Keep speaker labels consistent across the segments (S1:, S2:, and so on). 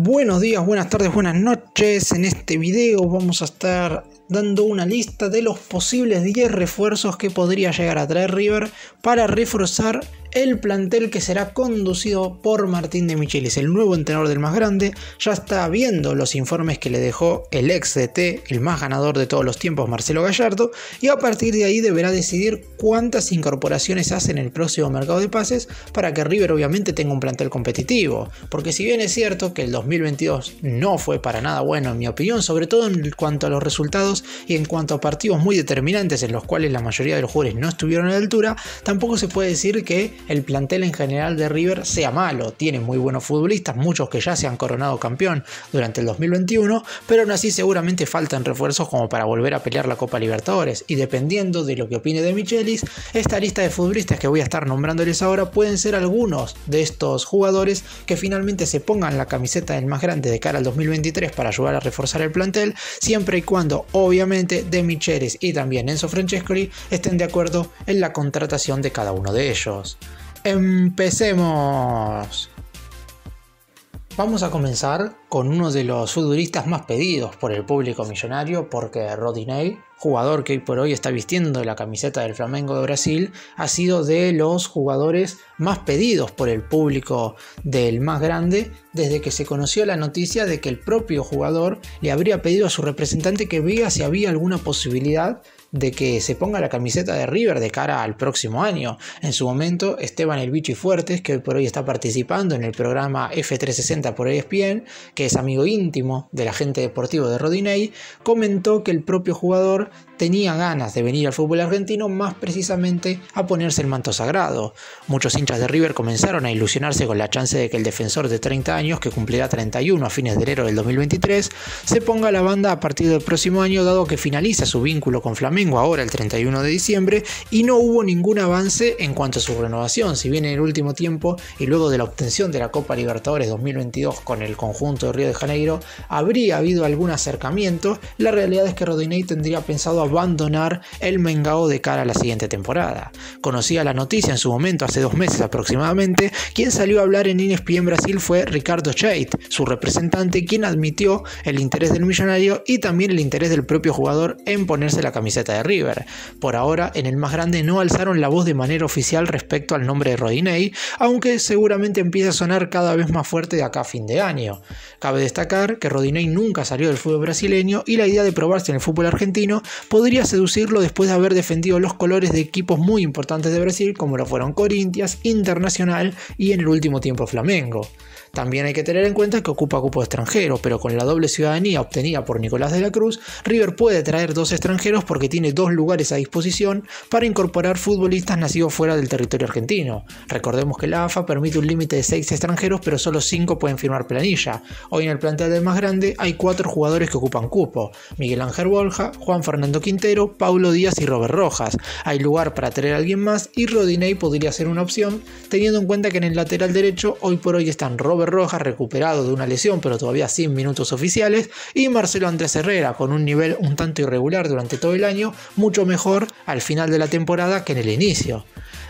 S1: Buenos días, buenas tardes, buenas noches. En este video vamos a estar dando una lista de los posibles 10 refuerzos que podría llegar a traer River para reforzar el plantel que será conducido por Martín de Michelis, el nuevo entrenador del más grande, ya está viendo los informes que le dejó el ex DT, el más ganador de todos los tiempos, Marcelo Gallardo, y a partir de ahí deberá decidir cuántas incorporaciones hace en el próximo mercado de pases para que River obviamente tenga un plantel competitivo, porque si bien es cierto que el 2022 no fue para nada bueno en mi opinión, sobre todo en cuanto a los resultados y en cuanto a partidos muy determinantes en los cuales la mayoría de los jugadores no estuvieron a la altura, tampoco se puede decir que el plantel en general de River sea malo. Tiene muy buenos futbolistas, muchos que ya se han coronado campeón durante el 2021, pero aún así seguramente faltan refuerzos como para volver a pelear la Copa Libertadores. Y dependiendo de lo que opine de Michelis, esta lista de futbolistas que voy a estar nombrándoles ahora pueden ser algunos de estos jugadores que finalmente se pongan la camiseta del más grande de cara al 2023 para ayudar a reforzar el plantel, siempre y cuando obviamente de Michelis y también Enzo Francescoli estén de acuerdo en la contratación de cada uno de ellos. Empecemos. Vamos a comenzar con uno de los futuristas más pedidos por el público millonario porque Rodinei, jugador que hoy por hoy está vistiendo la camiseta del Flamengo de Brasil, ha sido de los jugadores más pedidos por el público del más grande desde que se conoció la noticia de que el propio jugador le habría pedido a su representante que vea si había alguna posibilidad de que se ponga la camiseta de River de cara al próximo año. En su momento, Esteban El y Fuertes, que hoy por hoy está participando en el programa F360 por ESPN, que es amigo íntimo del agente deportivo de Rodinei, comentó que el propio jugador tenía ganas de venir al fútbol argentino, más precisamente a ponerse el manto sagrado. Muchos hinchas de River comenzaron a ilusionarse con la chance de que el defensor de 30 años, que cumplirá 31 a fines de enero del 2023, se ponga a la banda a partir del próximo año, dado que finaliza su vínculo con Flamengo ahora el 31 de diciembre y no hubo ningún avance en cuanto a su renovación. Si bien en el último tiempo y luego de la obtención de la Copa Libertadores 2022 con el conjunto Río de Janeiro habría habido algún acercamiento, la realidad es que Rodinei tendría pensado abandonar el Mengao de cara a la siguiente temporada. Conocía la noticia en su momento, hace dos meses aproximadamente, quien salió a hablar en en Brasil fue Ricardo Chait, su representante, quien admitió el interés del millonario y también el interés del propio jugador en ponerse la camiseta de River. Por ahora, en el más grande no alzaron la voz de manera oficial respecto al nombre de Rodinei, aunque seguramente empieza a sonar cada vez más fuerte de acá a fin de año. Cabe destacar que Rodinei nunca salió del fútbol brasileño y la idea de probarse en el fútbol argentino podría seducirlo después de haber defendido los colores de equipos muy importantes de Brasil como lo fueron Corinthians, Internacional y en el último tiempo Flamengo. También hay que tener en cuenta que ocupa cupo extranjero, pero con la doble ciudadanía obtenida por Nicolás de la Cruz, River puede traer dos extranjeros porque tiene dos lugares a disposición para incorporar futbolistas nacidos fuera del territorio argentino. Recordemos que la AFA permite un límite de seis extranjeros, pero solo cinco pueden firmar planilla. Hoy en el plantel del más grande hay cuatro jugadores que ocupan cupo: Miguel Ángel Borja, Juan Fernando Quintero, Paulo Díaz y Robert Rojas. Hay lugar para traer a alguien más y Rodinei podría ser una opción, teniendo en cuenta que en el lateral derecho hoy por hoy están Robert Rojas recuperado de una lesión pero todavía sin minutos oficiales y Marcelo Andrés Herrera con un nivel un tanto irregular durante todo el año, mucho mejor al final de la temporada que en el inicio.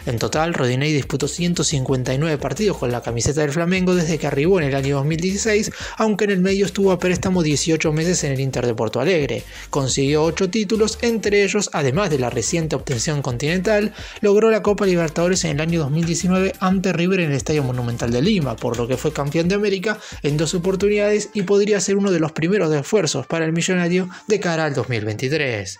S1: En total, Rodinei disputó 159 partidos con la camiseta del Flamengo desde que arribó en el año 2016, aunque en el medio estuvo a préstamo 18 meses en el Inter de Porto Alegre. Consiguió 8 títulos, entre ellos, además de la reciente obtención continental, logró la Copa Libertadores en el año 2019 ante River en el Estadio Monumental de Lima, por lo que fue campeón de América en dos oportunidades y podría ser uno de los primeros esfuerzos para el millonario de cara al 2023.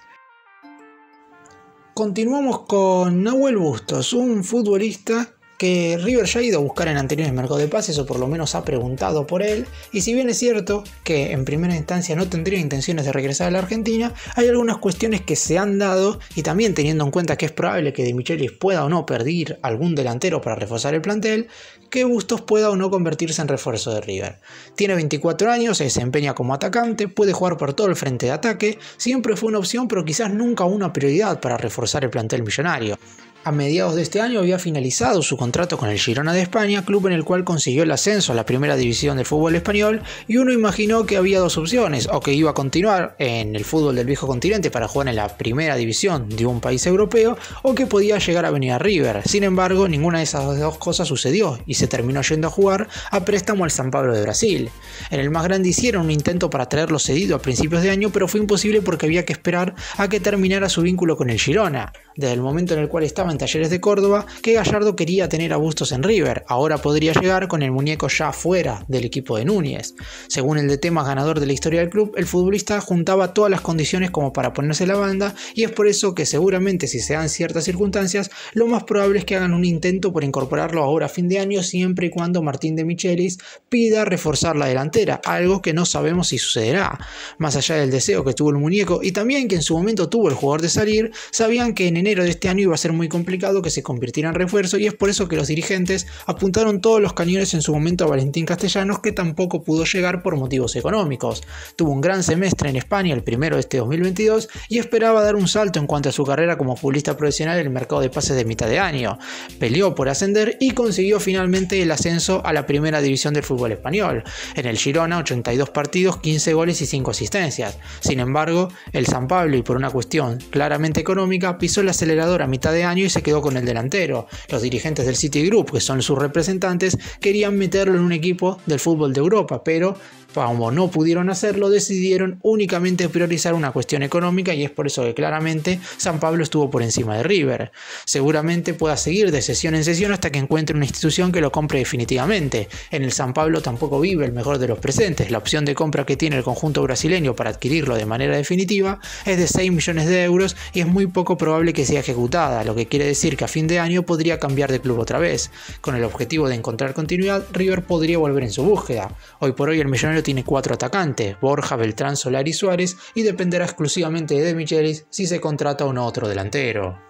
S1: Continuamos con Noel Bustos, un futbolista que River ya ha ido a buscar en anteriores mercados de pases o por lo menos ha preguntado por él. Y si bien es cierto que en primera instancia no tendría intenciones de regresar a la Argentina, hay algunas cuestiones que se han dado y también teniendo en cuenta que es probable que De Michelis pueda o no perder algún delantero para reforzar el plantel, que Bustos pueda o no convertirse en refuerzo de River. Tiene 24 años, se desempeña como atacante, puede jugar por todo el frente de ataque, siempre fue una opción pero quizás nunca una prioridad para reforzar el plantel millonario. A mediados de este año había finalizado su contrato con el Girona de España, club en el cual consiguió el ascenso a la primera división del fútbol español, y uno imaginó que había dos opciones, o que iba a continuar en el fútbol del viejo continente para jugar en la primera división de un país europeo, o que podía llegar a venir a River. Sin embargo, ninguna de esas dos cosas sucedió, y se terminó yendo a jugar a préstamo al San Pablo de Brasil. En el más grande hicieron un intento para traerlo cedido a principios de año, pero fue imposible porque había que esperar a que terminara su vínculo con el Girona. Desde el momento en el cual estaba Talleres de Córdoba que Gallardo quería tener a Bustos en River. Ahora podría llegar con el muñeco ya fuera del equipo de Núñez. Según el de temas ganador de la historia del club, el futbolista juntaba todas las condiciones como para ponerse la banda y es por eso que seguramente si se dan ciertas circunstancias, lo más probable es que hagan un intento por incorporarlo ahora a fin de año siempre y cuando Martín de Michelis pida reforzar la delantera, algo que no sabemos si sucederá. Más allá del deseo que tuvo el muñeco y también que en su momento tuvo el jugador de salir, sabían que en enero de este año iba a ser muy complicado implicado que se convirtiera en refuerzo y es por eso que los dirigentes apuntaron todos los cañones en su momento a Valentín Castellanos que tampoco pudo llegar por motivos económicos. Tuvo un gran semestre en España el primero de este 2022 y esperaba dar un salto en cuanto a su carrera como futbolista profesional en el mercado de pases de mitad de año. Peleó por ascender y consiguió finalmente el ascenso a la primera división del fútbol español. En el Girona 82 partidos, 15 goles y 5 asistencias. Sin embargo, el San Pablo y por una cuestión claramente económica pisó el acelerador a mitad de año se quedó con el delantero. Los dirigentes del City Group, que son sus representantes, querían meterlo en un equipo del fútbol de Europa, pero como no pudieron hacerlo, decidieron únicamente priorizar una cuestión económica y es por eso que claramente San Pablo estuvo por encima de River. Seguramente pueda seguir de sesión en sesión hasta que encuentre una institución que lo compre definitivamente. En el San Pablo tampoco vive el mejor de los presentes. La opción de compra que tiene el conjunto brasileño para adquirirlo de manera definitiva es de 6 millones de euros y es muy poco probable que sea ejecutada, lo que quiere decir que a fin de año podría cambiar de club otra vez. Con el objetivo de encontrar continuidad, River podría volver en su búsqueda. Hoy por hoy el millonario tiene cuatro atacantes, Borja, Beltrán, Solari y Suárez, y dependerá exclusivamente de, Demichelis si se contrata un otro delantero.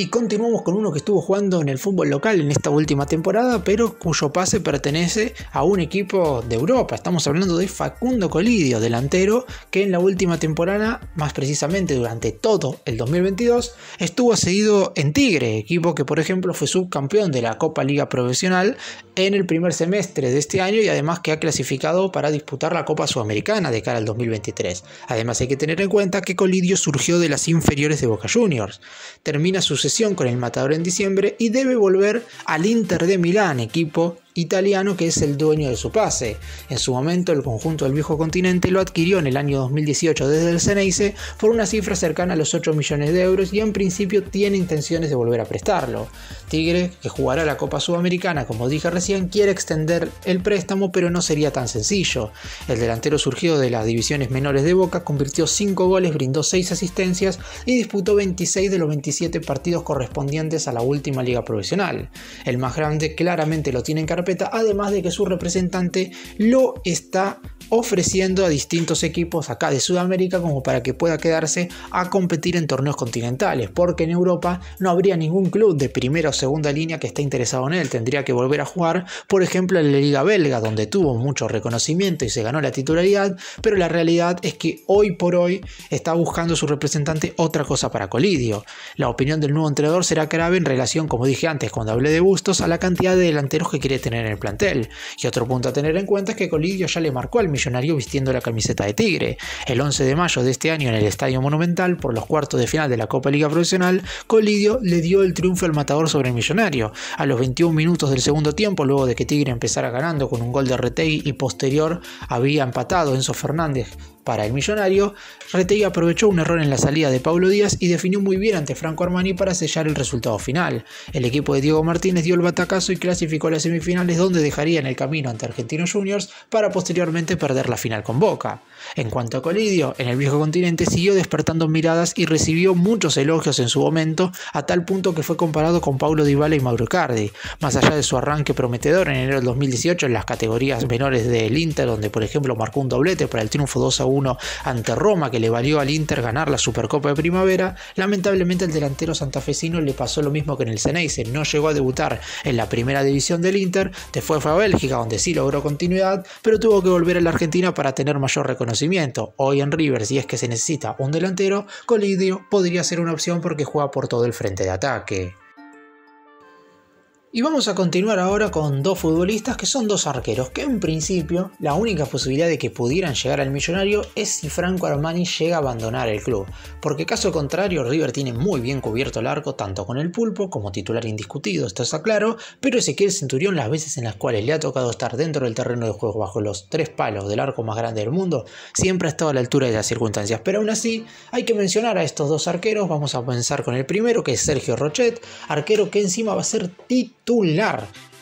S1: Y continuamos con uno que estuvo jugando en el fútbol local en esta última temporada, pero cuyo pase pertenece a un equipo de Europa. Estamos hablando de Facundo Colidio, delantero que en la última temporada, más precisamente durante todo el 2022, estuvo seguido en Tigre, equipo que por ejemplo fue subcampeón de la Copa Liga Profesional en el primer semestre de este año y además que ha clasificado para disputar la Copa Sudamericana de cara al 2023. Además hay que tener en cuenta que Colidio surgió de las inferiores de Boca Juniors. Termina su sesión con el Matador en diciembre y debe volver al Inter de Milán, equipo italiano que es el dueño de su pase. En su momento el conjunto del viejo continente lo adquirió en el año 2018 desde el Ceneice por una cifra cercana a los 8 millones de euros y en principio tiene intenciones de volver a prestarlo. Tigre, que jugará la Copa Sudamericana como dije recién, quiere extender el préstamo pero no sería tan sencillo. El delantero surgido de las divisiones menores de Boca convirtió 5 goles, brindó 6 asistencias y disputó 26 de los 27 partidos correspondientes a la última liga profesional. El más grande claramente lo tiene en carpeta además de que su representante lo está ofreciendo a distintos equipos acá de Sudamérica como para que pueda quedarse a competir en torneos continentales, porque en Europa no habría ningún club de primera o segunda línea que esté interesado en él, tendría que volver a jugar, por ejemplo, en la Liga Belga, donde tuvo mucho reconocimiento y se ganó la titularidad, pero la realidad es que hoy por hoy está buscando su representante otra cosa para Colidio. La opinión del nuevo entrenador será grave en relación, como dije antes, cuando hablé de Bustos, a la cantidad de delanteros que quiere tener en el plantel. Y otro punto a tener en cuenta es que Colidio ya le marcó al millonario vistiendo la camiseta de Tigre. El 11 de mayo de este año en el Estadio Monumental, por los cuartos de final de la Copa Liga Profesional, Colidio le dio el triunfo al matador sobre el millonario. A los 21 minutos del segundo tiempo, luego de que Tigre empezara ganando con un gol de Retey y posterior había empatado Enzo Fernández para el millonario, Retegui aprovechó un error en la salida de Pablo Díaz y definió muy bien ante Franco Armani para sellar el resultado final. El equipo de Diego Martínez dio el batacazo y clasificó a las semifinales donde dejaría en el camino ante Argentinos Juniors para posteriormente perder la final con Boca. En cuanto a Colidio, en el viejo continente siguió despertando miradas y recibió muchos elogios en su momento, a tal punto que fue comparado con Paulo Dybala y Mauro Cardi. Más allá de su arranque prometedor en enero de 2018 en las categorías menores del Inter, donde por ejemplo marcó un doblete para el triunfo 2 a 1 ante Roma que le valió al Inter ganar la Supercopa de Primavera, lamentablemente el delantero santafesino le pasó lo mismo que en el Ceneice, no llegó a debutar en la primera división del Inter, después fue a Bélgica donde sí logró continuidad, pero tuvo que volver a la Argentina para tener mayor reconocimiento. Hoy en River, si es que se necesita un delantero, Colidio podría ser una opción porque juega por todo el frente de ataque. Y vamos a continuar ahora con dos futbolistas que son dos arqueros, que en principio la única posibilidad de que pudieran llegar al millonario es si Franco Armani llega a abandonar el club, porque caso contrario River tiene muy bien cubierto el arco tanto con el pulpo como titular indiscutido, esto está claro, pero Ezequiel Centurión las veces en las cuales le ha tocado estar dentro del terreno de juego bajo los tres palos del arco más grande del mundo, siempre ha estado a la altura de las circunstancias, pero aún así hay que mencionar a estos dos arqueros, vamos a pensar con el primero que es Sergio Rochet, arquero que encima va a ser titular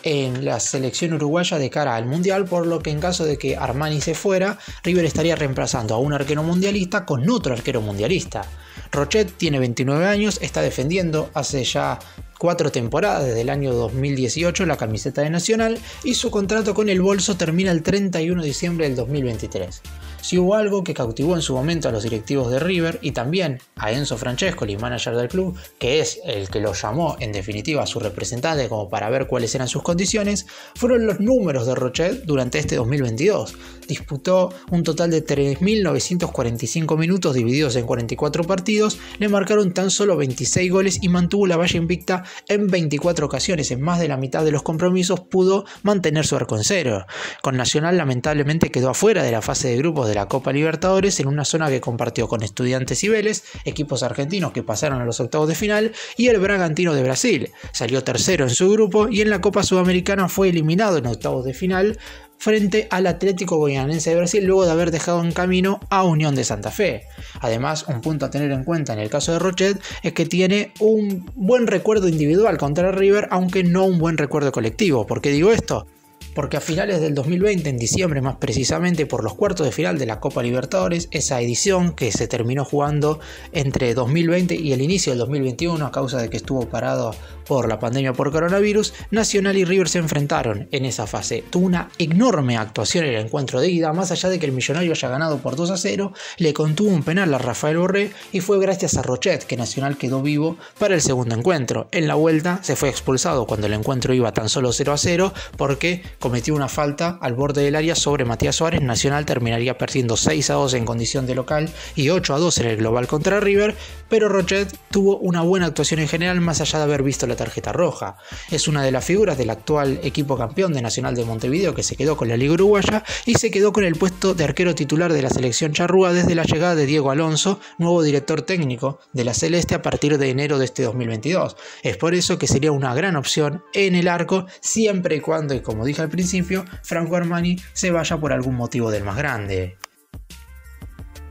S1: en la selección uruguaya de cara al Mundial, por lo que en caso de que Armani se fuera, River estaría reemplazando a un arquero mundialista con otro arquero mundialista. Rochet tiene 29 años, está defendiendo hace ya cuatro temporadas desde el año 2018 la camiseta de Nacional y su contrato con el Bolso termina el 31 de diciembre del 2023 si hubo algo que cautivó en su momento a los directivos de River y también a Enzo Francesco, el manager del club, que es el que lo llamó en definitiva a su representante como para ver cuáles eran sus condiciones, fueron los números de Rochet durante este 2022 disputó un total de 3.945 minutos divididos en 44 partidos, le marcaron tan solo 26 goles y mantuvo la valla invicta en 24 ocasiones. En más de la mitad de los compromisos pudo mantener su arco en cero. Con Nacional lamentablemente quedó afuera de la fase de grupos de la Copa Libertadores en una zona que compartió con Estudiantes y Vélez, equipos argentinos que pasaron a los octavos de final, y el Bragantino de Brasil. Salió tercero en su grupo y en la Copa Sudamericana fue eliminado en octavos de final frente al Atlético Goianense de Brasil luego de haber dejado en camino a Unión de Santa Fe. Además, un punto a tener en cuenta en el caso de Rochet es que tiene un buen recuerdo individual contra River, aunque no un buen recuerdo colectivo. ¿Por qué digo esto? porque a finales del 2020, en diciembre más precisamente, por los cuartos de final de la Copa Libertadores, esa edición que se terminó jugando entre 2020 y el inicio del 2021 a causa de que estuvo parado por la pandemia por coronavirus, Nacional y River se enfrentaron en esa fase. Tuvo una enorme actuación en el encuentro de ida, más allá de que el millonario haya ganado por 2 a 0, le contuvo un penal a Rafael Borré y fue gracias a Rochet que Nacional quedó vivo para el segundo encuentro. En la vuelta se fue expulsado cuando el encuentro iba tan solo 0 a 0 porque cometió una falta al borde del área sobre Matías Suárez. Nacional terminaría perdiendo 6 a 2 en condición de local y 8 a 2 en el global contra River, pero Rochet tuvo una buena actuación en general más allá de haber visto la tarjeta roja. Es una de las figuras del actual equipo campeón de Nacional de Montevideo que se quedó con la Liga Uruguaya y se quedó con el puesto de arquero titular de la selección charrúa desde la llegada de Diego Alonso, nuevo director técnico de la Celeste a partir de enero de este 2022. Es por eso que sería una gran opción en el arco siempre y cuando, y como dije al principio, Franco Armani se vaya por algún motivo del más grande.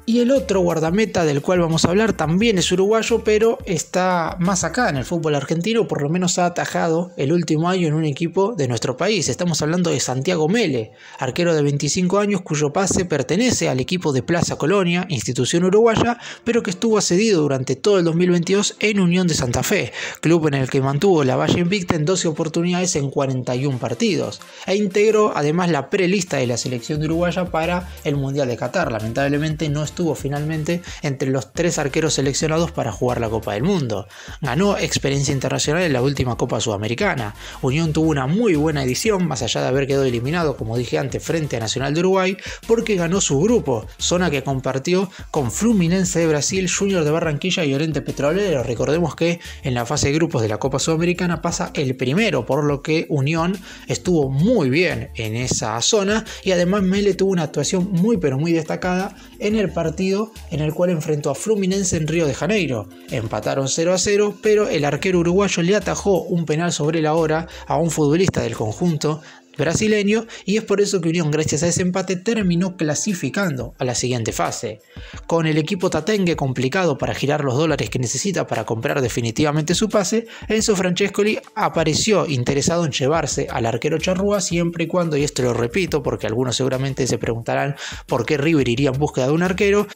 S1: Y el otro guardameta del cual vamos a hablar también es uruguayo, pero está más acá en el fútbol argentino, por lo menos ha atajado el último año en un equipo de nuestro país. Estamos hablando de Santiago Mele, arquero de 25 años cuyo pase pertenece al equipo de Plaza Colonia, institución uruguaya, pero que estuvo cedido durante todo el 2022 en Unión de Santa Fe, club en el que mantuvo la valla invicta en 12 oportunidades en 41 partidos, e integró además la prelista de la selección de uruguaya para el Mundial de Qatar. Lamentablemente no estuvo finalmente entre los tres arqueros seleccionados para jugar la Copa del Mundo. Ganó experiencia internacional en la última Copa Sudamericana. Unión tuvo una muy buena edición, más allá de haber quedado eliminado, como dije antes, frente a Nacional de Uruguay, porque ganó su grupo, zona que compartió con Fluminense de Brasil, Junior de Barranquilla y Oriente Petrolero. Recordemos que en la fase de grupos de la Copa Sudamericana pasa el primero, por lo que Unión estuvo muy bien en esa zona y además Mele tuvo una actuación muy pero muy destacada en el partido partido en el cual enfrentó a Fluminense en Río de Janeiro. Empataron 0 a 0, pero el arquero uruguayo le atajó un penal sobre la hora a un futbolista del conjunto brasileño y es por eso que Unión, gracias a ese empate, terminó clasificando a la siguiente fase. Con el equipo tatengue complicado para girar los dólares que necesita para comprar definitivamente su pase, Enzo Francescoli apareció interesado en llevarse al arquero Charrúa siempre y cuando, y esto lo repito porque algunos seguramente se preguntarán por qué River iría en búsqueda de un arquero,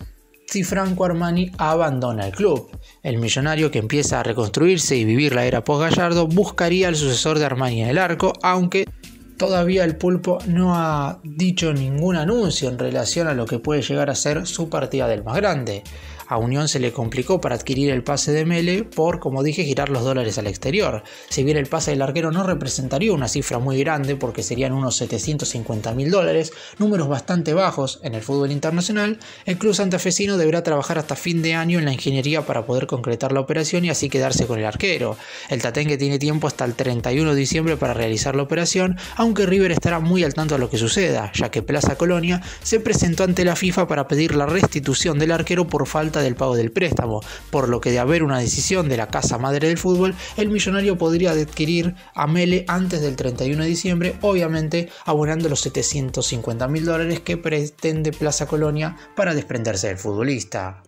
S1: si Franco Armani abandona el club. El millonario que empieza a reconstruirse y vivir la era post-Gallardo buscaría al sucesor de Armani en el arco, aunque Todavía el pulpo no ha dicho ningún anuncio en relación a lo que puede llegar a ser su partida del más grande. A Unión se le complicó para adquirir el pase de Mele por, como dije, girar los dólares al exterior. Si bien el pase del arquero no representaría una cifra muy grande porque serían unos 750 mil dólares, números bastante bajos en el fútbol internacional, el club santafesino deberá trabajar hasta fin de año en la ingeniería para poder concretar la operación y así quedarse con el arquero. El Tatengue tiene tiempo hasta el 31 de diciembre para realizar la operación, aunque River estará muy al tanto de lo que suceda, ya que Plaza Colonia se presentó ante la FIFA para pedir la restitución del arquero por falta del pago del préstamo, por lo que de haber una decisión de la Casa Madre del Fútbol, el millonario podría adquirir a Mele antes del 31 de diciembre, obviamente abonando los 750 mil dólares que pretende Plaza Colonia para desprenderse del futbolista.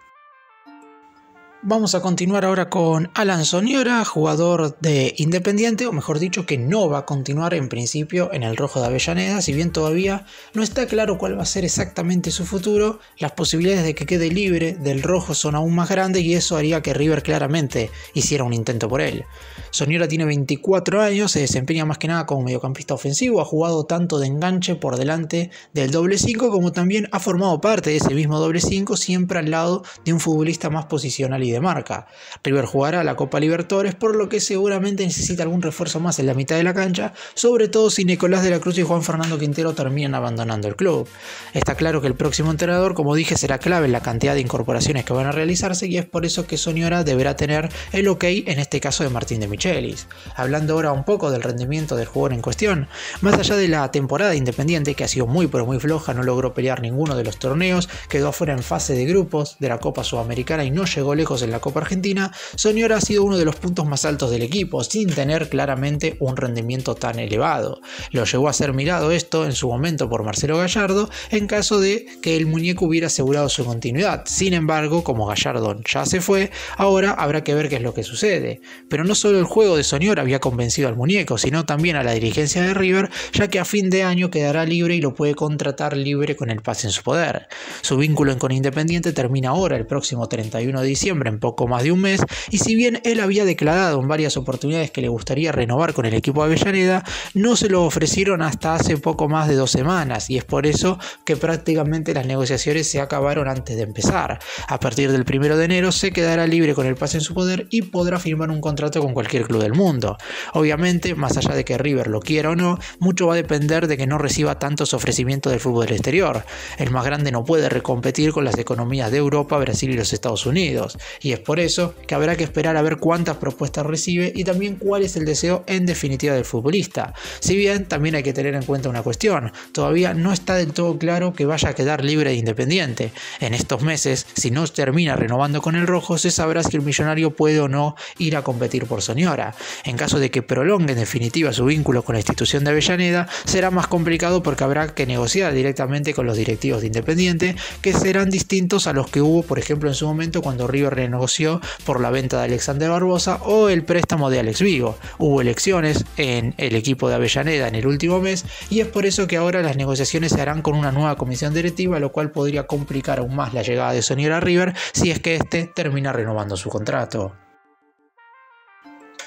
S1: Vamos a continuar ahora con Alan Soñora, jugador de Independiente, o mejor dicho, que no va a continuar en principio en el Rojo de Avellaneda, si bien todavía no está claro cuál va a ser exactamente su futuro, las posibilidades de que quede libre del Rojo son aún más grandes y eso haría que River claramente hiciera un intento por él. Soñora tiene 24 años, se desempeña más que nada como mediocampista ofensivo, ha jugado tanto de enganche por delante del doble 5 como también ha formado parte de ese mismo doble 5, siempre al lado de un futbolista más posicional y de marca. River jugará la Copa Libertadores, por lo que seguramente necesita algún refuerzo más en la mitad de la cancha, sobre todo si Nicolás de la Cruz y Juan Fernando Quintero terminan abandonando el club. Está claro que el próximo entrenador, como dije, será clave en la cantidad de incorporaciones que van a realizarse y es por eso que Soñora deberá tener el ok en este caso de Martín de Michelis. Hablando ahora un poco del rendimiento del jugador en cuestión, más allá de la temporada independiente que ha sido muy pero muy floja, no logró pelear ninguno de los torneos, quedó fuera en fase de grupos de la Copa Sudamericana y no llegó lejos en la Copa Argentina, Sonior ha sido uno de los puntos más altos del equipo, sin tener claramente un rendimiento tan elevado. Lo llevó a ser mirado esto en su momento por Marcelo Gallardo en caso de que el muñeco hubiera asegurado su continuidad. Sin embargo, como Gallardo ya se fue, ahora habrá que ver qué es lo que sucede. Pero no solo el juego de Sonior había convencido al muñeco, sino también a la dirigencia de River, ya que a fin de año quedará libre y lo puede contratar libre con el pase en su poder. Su vínculo con Independiente termina ahora, el próximo 31 de diciembre, poco más de un mes, y si bien él había declarado en varias oportunidades que le gustaría renovar con el equipo de Avellaneda, no se lo ofrecieron hasta hace poco más de dos semanas, y es por eso que prácticamente las negociaciones se acabaron antes de empezar. A partir del primero de enero se quedará libre con el pase en su poder y podrá firmar un contrato con cualquier club del mundo. Obviamente, más allá de que River lo quiera o no, mucho va a depender de que no reciba tantos ofrecimientos del fútbol exterior. El más grande no puede recompetir con las economías de Europa, Brasil y los Estados Unidos y es por eso que habrá que esperar a ver cuántas propuestas recibe y también cuál es el deseo en definitiva del futbolista. Si bien también hay que tener en cuenta una cuestión, todavía no está del todo claro que vaya a quedar libre de Independiente. En estos meses, si no termina renovando con el rojo, se sabrá si el millonario puede o no ir a competir por señora. En caso de que prolongue en definitiva su vínculo con la institución de Avellaneda, será más complicado porque habrá que negociar directamente con los directivos de Independiente, que serán distintos a los que hubo, por ejemplo, en su momento cuando River negoció por la venta de Alexander Barbosa o el préstamo de Alex Vigo. Hubo elecciones en el equipo de Avellaneda en el último mes y es por eso que ahora las negociaciones se harán con una nueva comisión directiva, lo cual podría complicar aún más la llegada de Sonia River si es que este termina renovando su contrato.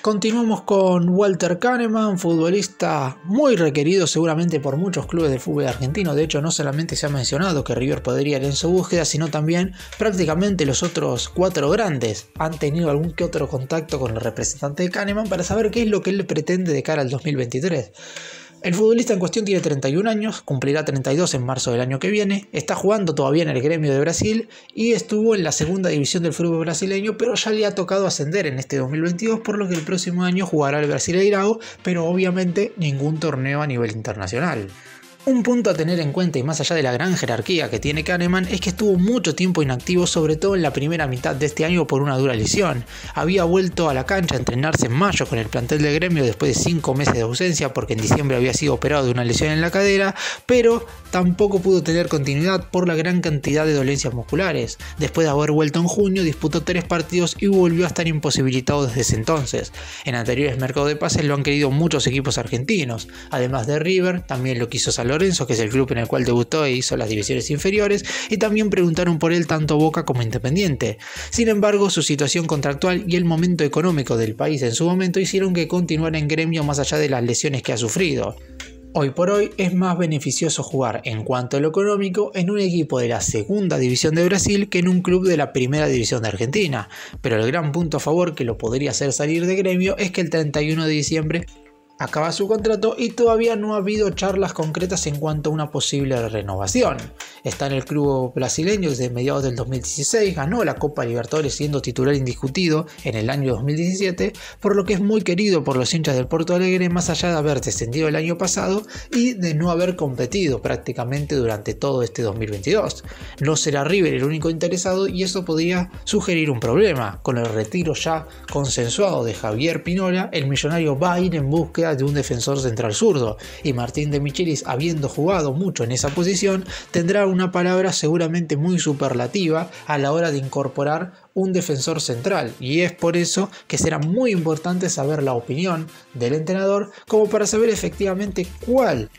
S1: Continuamos con Walter Kahneman, futbolista muy requerido seguramente por muchos clubes de fútbol argentino. De hecho, no solamente se ha mencionado que River podría ir en su búsqueda, sino también prácticamente los otros cuatro grandes han tenido algún que otro contacto con el representante de Kahneman para saber qué es lo que él pretende de cara al 2023. El futbolista en cuestión tiene 31 años, cumplirá 32 en marzo del año que viene, está jugando todavía en el gremio de Brasil y estuvo en la segunda división del fútbol brasileño, pero ya le ha tocado ascender en este 2022, por lo que el próximo año jugará el Brasileirao, pero obviamente ningún torneo a nivel internacional. Un punto a tener en cuenta y más allá de la gran jerarquía que tiene Kahneman es que estuvo mucho tiempo inactivo, sobre todo en la primera mitad de este año por una dura lesión. Había vuelto a la cancha a entrenarse en mayo con el plantel de gremio después de 5 meses de ausencia porque en diciembre había sido operado de una lesión en la cadera, pero tampoco pudo tener continuidad por la gran cantidad de dolencias musculares. Después de haber vuelto en junio, disputó 3 partidos y volvió a estar imposibilitado desde ese entonces. En anteriores mercados de pases lo han querido muchos equipos argentinos, además de River, también lo quiso salvar Lorenzo, que es el club en el cual debutó e hizo las divisiones inferiores, y también preguntaron por él tanto Boca como Independiente. Sin embargo, su situación contractual y el momento económico del país en su momento hicieron que continuara en gremio más allá de las lesiones que ha sufrido. Hoy por hoy es más beneficioso jugar en cuanto a lo económico en un equipo de la segunda división de Brasil que en un club de la primera división de Argentina, pero el gran punto a favor que lo podría hacer salir de gremio es que el 31 de diciembre acaba su contrato y todavía no ha habido charlas concretas en cuanto a una posible renovación. Está en el club brasileño desde mediados del 2016, ganó la Copa Libertadores siendo titular indiscutido en el año 2017, por lo que es muy querido por los hinchas del Porto Alegre más allá de haber descendido el año pasado y de no haber competido prácticamente durante todo este 2022. No será River el único interesado y eso podría sugerir un problema. Con el retiro ya consensuado de Javier Pinola, el millonario va a ir en busca de un defensor central zurdo, y Martín de Michelis, habiendo jugado mucho en esa posición, tendrá una palabra seguramente muy superlativa a la hora de incorporar un defensor central, y es por eso que será muy importante saber la opinión del entrenador como para saber efectivamente cuál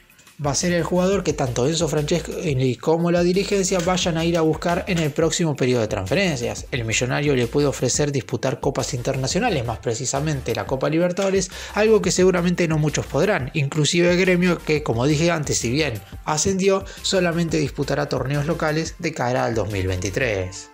S1: va a ser el jugador que tanto Enzo Francescoli como la dirigencia vayan a ir a buscar en el próximo periodo de transferencias. El millonario le puede ofrecer disputar copas internacionales, más precisamente la Copa Libertadores, algo que seguramente no muchos podrán, inclusive el gremio que, como dije antes, si bien ascendió, solamente disputará torneos locales de cara al 2023.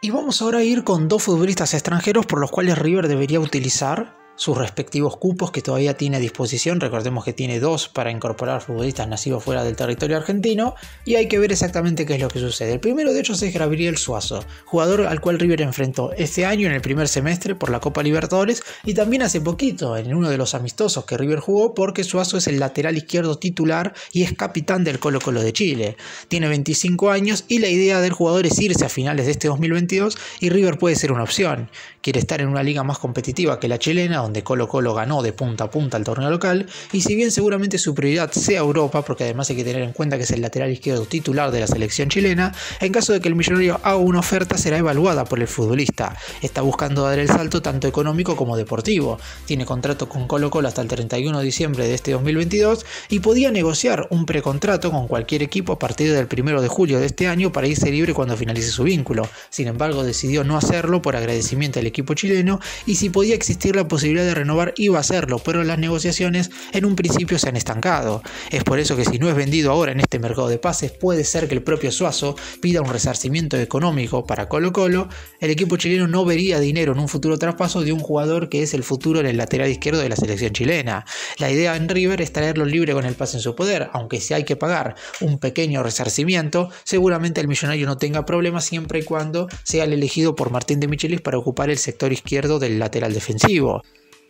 S1: Y vamos ahora a ir con dos futbolistas extranjeros por los cuales River debería utilizar sus respectivos cupos que todavía tiene a disposición. Recordemos que tiene dos para incorporar futbolistas nacidos fuera del territorio argentino. Y hay que ver exactamente qué es lo que sucede. El primero de ellos es Gabriel Suazo, jugador al cual River enfrentó este año en el primer semestre por la Copa Libertadores y también hace poquito en uno de los amistosos que River jugó porque Suazo es el lateral izquierdo titular y es capitán del Colo Colo de Chile. Tiene 25 años y la idea del jugador es irse a finales de este 2022 y River puede ser una opción. Quiere estar en una liga más competitiva que la chilena donde Colo Colo ganó de punta a punta el torneo local, y si bien seguramente su prioridad sea Europa, porque además hay que tener en cuenta que es el lateral izquierdo titular de la selección chilena, en caso de que el millonario haga una oferta será evaluada por el futbolista. Está buscando dar el salto tanto económico como deportivo. Tiene contrato con Colo Colo hasta el 31 de diciembre de este 2022 y podía negociar un precontrato con cualquier equipo a partir del 1 de julio de este año para irse libre cuando finalice su vínculo. Sin embargo, decidió no hacerlo por agradecimiento al equipo chileno y si podía existir la posibilidad de renovar iba a hacerlo, pero las negociaciones en un principio se han estancado. Es por eso que si no es vendido ahora en este mercado de pases, puede ser que el propio Suazo pida un resarcimiento económico para Colo Colo. El equipo chileno no vería dinero en un futuro traspaso de un jugador que es el futuro en el lateral izquierdo de la selección chilena. La idea en River es traerlo libre con el pase en su poder, aunque si hay que pagar un pequeño resarcimiento, seguramente el millonario no tenga problemas siempre y cuando sea el elegido por Martín de Michelis para ocupar el sector izquierdo del lateral defensivo.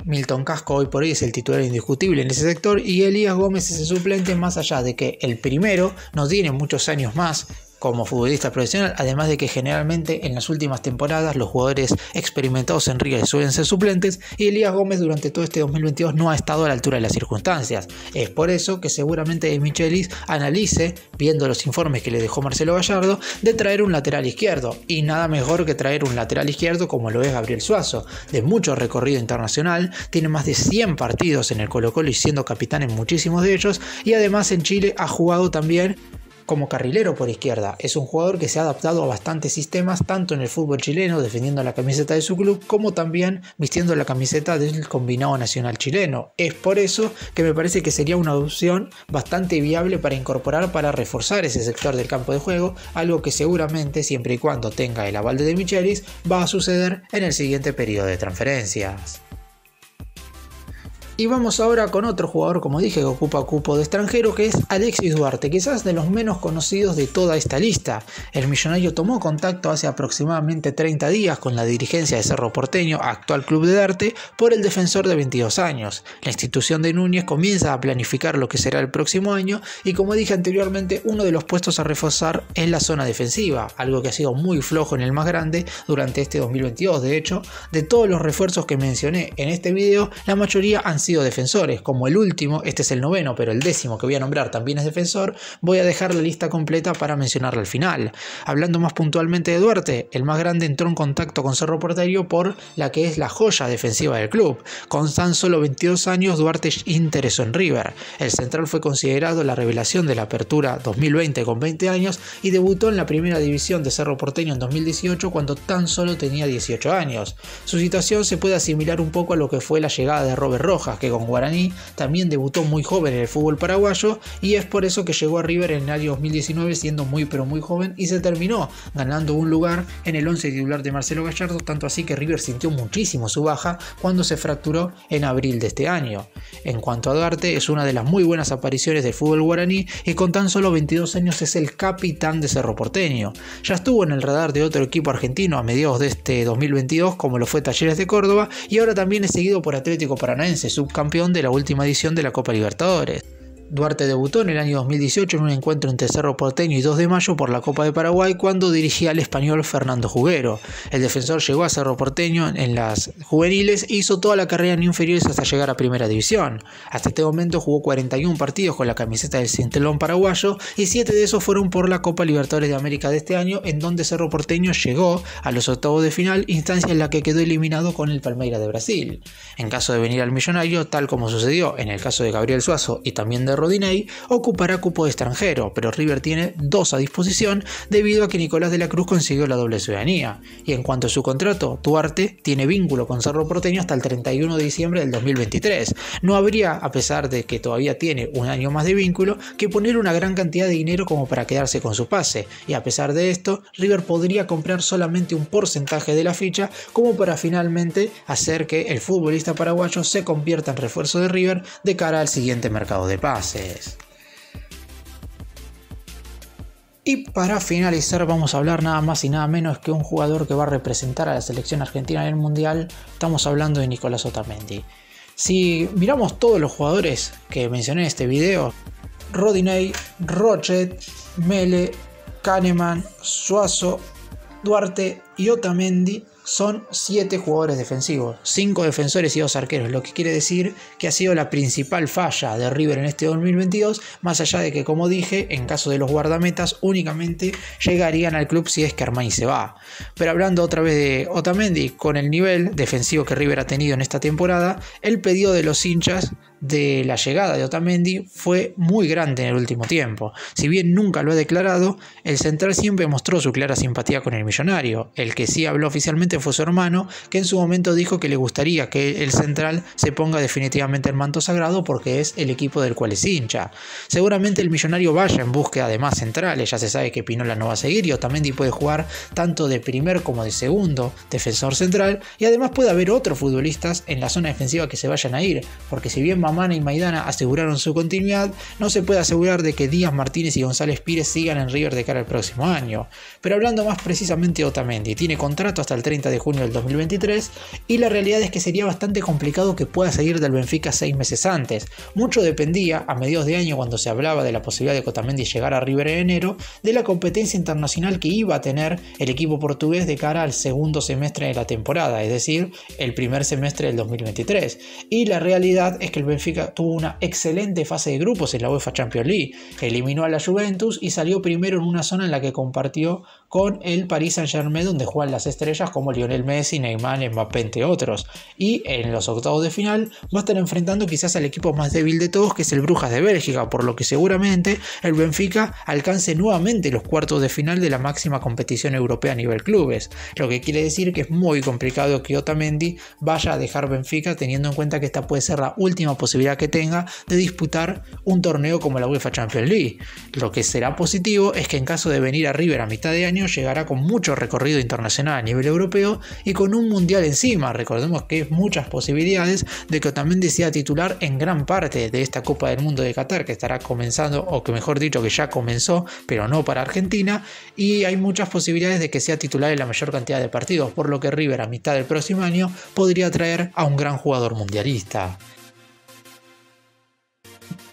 S1: Milton Casco hoy por hoy es el titular indiscutible en ese sector y Elías Gómez es el suplente más allá de que el primero no tiene muchos años más como futbolista profesional, además de que generalmente en las últimas temporadas los jugadores experimentados en River suelen ser suplentes y Elías Gómez durante todo este 2022 no ha estado a la altura de las circunstancias. Es por eso que seguramente Michelis analice, viendo los informes que le dejó Marcelo Gallardo, de traer un lateral izquierdo y nada mejor que traer un lateral izquierdo como lo es Gabriel Suazo, de mucho recorrido internacional, tiene más de 100 partidos en el Colo Colo y siendo capitán en muchísimos de ellos y además en Chile ha jugado también como carrilero por izquierda. Es un jugador que se ha adaptado a bastantes sistemas, tanto en el fútbol chileno, defendiendo la camiseta de su club, como también vistiendo la camiseta del combinado nacional chileno. Es por eso que me parece que sería una opción bastante viable para incorporar para reforzar ese sector del campo de juego, algo que seguramente, siempre y cuando tenga el aval de Michelis, va a suceder en el siguiente periodo de transferencias. Y vamos ahora con otro jugador, como dije, que ocupa cupo de extranjero, que es Alexis Duarte, quizás de los menos conocidos de toda esta lista. El millonario tomó contacto hace aproximadamente 30 días con la dirigencia de Cerro Porteño, actual club de Darte, por el defensor de 22 años. La institución de Núñez comienza a planificar lo que será el próximo año y como dije anteriormente, uno de los puestos a reforzar es la zona defensiva, algo que ha sido muy flojo en el más grande durante este 2022. De hecho, de todos los refuerzos que mencioné en este video, la mayoría han sido defensores. Como el último, este es el noveno, pero el décimo que voy a nombrar también es defensor, voy a dejar la lista completa para mencionarla al final. Hablando más puntualmente de Duarte, el más grande entró en contacto con Cerro Porterio por la que es la joya defensiva del club. Con tan solo 22 años, Duarte interesó en River. El central fue considerado la revelación de la apertura 2020 con 20 años y debutó en la primera división de Cerro Porteño en 2018 cuando tan solo tenía 18 años. Su situación se puede asimilar un poco a lo que fue la llegada de Robert Rojas que con Guaraní también debutó muy joven en el fútbol paraguayo y es por eso que llegó a River en el año 2019 siendo muy pero muy joven y se terminó ganando un lugar en el 11 titular de Marcelo Gallardo, tanto así que River sintió muchísimo su baja cuando se fracturó en abril de este año. En cuanto a Duarte, es una de las muy buenas apariciones del fútbol guaraní y con tan solo 22 años es el capitán de Cerro Porteño. Ya estuvo en el radar de otro equipo argentino a mediados de este 2022 como lo fue Talleres de Córdoba y ahora también es seguido por Atlético Paranaense, campeón de la última edición de la Copa Libertadores. Duarte debutó en el año 2018 en un encuentro entre Cerro Porteño y 2 de Mayo por la Copa de Paraguay cuando dirigía al español Fernando Juguero. El defensor llegó a Cerro Porteño en las juveniles e hizo toda la carrera en inferiores hasta llegar a Primera División. Hasta este momento jugó 41 partidos con la camiseta del cintelón paraguayo y 7 de esos fueron por la Copa Libertadores de América de este año en donde Cerro Porteño llegó a los octavos de final, instancia en la que quedó eliminado con el Palmeiras de Brasil. En caso de venir al millonario, tal como sucedió en el caso de Gabriel Suazo y también de Rodinei ocupará cupo de extranjero, pero River tiene dos a disposición debido a que Nicolás de la Cruz consiguió la doble ciudadanía. Y en cuanto a su contrato, Duarte tiene vínculo con Cerro Porteño hasta el 31 de diciembre del 2023. No habría, a pesar de que todavía tiene un año más de vínculo, que poner una gran cantidad de dinero como para quedarse con su pase, y a pesar de esto, River podría comprar solamente un porcentaje de la ficha como para finalmente hacer que el futbolista paraguayo se convierta en refuerzo de River de cara al siguiente mercado de paz. Y para finalizar vamos a hablar nada más y nada menos que un jugador que va a representar a la selección argentina en el Mundial. Estamos hablando de Nicolás Otamendi. Si miramos todos los jugadores que mencioné en este video, Rodinei, Rochet, Mele, Kahneman, Suazo, Duarte y Otamendi son 7 jugadores defensivos, 5 defensores y 2 arqueros, lo que quiere decir que ha sido la principal falla de River en este 2022, más allá de que como dije, en caso de los guardametas únicamente llegarían al club si es que Armani se va. Pero hablando otra vez de Otamendi, con el nivel defensivo que River ha tenido en esta temporada, el pedido de los hinchas de la llegada de Otamendi fue muy grande en el último tiempo. Si bien nunca lo ha declarado, el central siempre mostró su clara simpatía con el millonario. El que sí habló oficialmente fue su hermano, que en su momento dijo que le gustaría que el central se ponga definitivamente el manto sagrado porque es el equipo del cual es hincha. Seguramente el millonario vaya en búsqueda de más centrales, ya se sabe que Pinola no va a seguir y Otamendi puede jugar tanto de primer como de segundo defensor central y además puede haber otros futbolistas en la zona defensiva que se vayan a ir, porque si bien vamos y Maidana aseguraron su continuidad, no se puede asegurar de que Díaz Martínez y González Pires sigan en River de cara al próximo año. Pero hablando más precisamente de Otamendi, tiene contrato hasta el 30 de junio del 2023 y la realidad es que sería bastante complicado que pueda seguir del Benfica seis meses antes. Mucho dependía, a mediados de año cuando se hablaba de la posibilidad de que Otamendi llegara a River en enero, de la competencia internacional que iba a tener el equipo portugués de cara al segundo semestre de la temporada, es decir, el primer semestre del 2023. Y la realidad es que el Benfica tuvo una excelente fase de grupos en la UEFA Champions League. Eliminó a la Juventus y salió primero en una zona en la que compartió con el Paris Saint-Germain, donde juegan las estrellas como Lionel Messi, Neymar, Mbappé, entre otros. Y en los octavos de final va a estar enfrentando quizás al equipo más débil de todos, que es el Brujas de Bélgica, por lo que seguramente el Benfica alcance nuevamente los cuartos de final de la máxima competición europea a nivel clubes. Lo que quiere decir que es muy complicado que Otamendi vaya a dejar Benfica, teniendo en cuenta que esta puede ser la última posibilidad que tenga de disputar un torneo como la UEFA Champions League. Lo que será positivo es que en caso de venir a River a mitad de año, llegará con mucho recorrido internacional a nivel europeo y con un mundial encima. Recordemos que hay muchas posibilidades de que también sea titular en gran parte de esta Copa del Mundo de Qatar que estará comenzando, o que mejor dicho que ya comenzó, pero no para Argentina. Y hay muchas posibilidades de que sea titular en la mayor cantidad de partidos, por lo que River a mitad del próximo año podría traer a un gran jugador mundialista.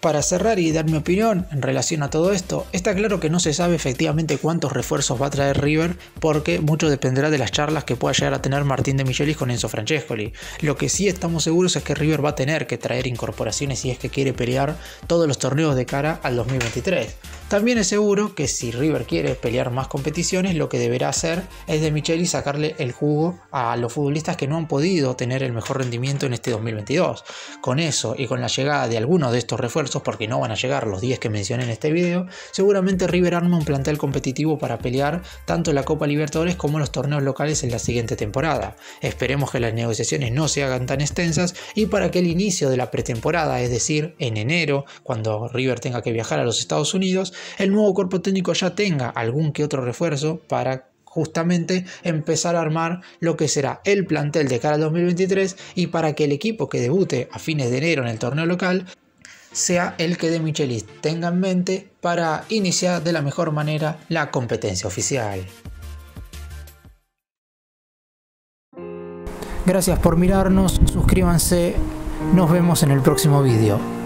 S1: Para cerrar y dar mi opinión en relación a todo esto, está claro que no se sabe efectivamente cuántos refuerzos va a traer River porque mucho dependerá de las charlas que pueda llegar a tener Martín de Michelis con Enzo Francescoli. Lo que sí estamos seguros es que River va a tener que traer incorporaciones si es que quiere pelear todos los torneos de cara al 2023. También es seguro que si River quiere pelear más competiciones, lo que deberá hacer es de Micheli sacarle el jugo a los futbolistas que no han podido tener el mejor rendimiento en este 2022. Con eso y con la llegada de algunos de estos refuerzos, porque no van a llegar los 10 que mencioné en este video, seguramente River arma un plantel competitivo para pelear tanto la Copa Libertadores como los torneos locales en la siguiente temporada. Esperemos que las negociaciones no se hagan tan extensas y para que el inicio de la pretemporada, es decir, en enero, cuando River tenga que viajar a los Estados Unidos, el nuevo cuerpo técnico ya tenga algún que otro refuerzo para justamente empezar a armar lo que será el plantel de cara al 2023 y para que el equipo que debute a fines de enero en el torneo local sea el que de Michelis tenga en mente para iniciar de la mejor manera la competencia oficial. Gracias por mirarnos, suscríbanse, nos vemos en el próximo vídeo.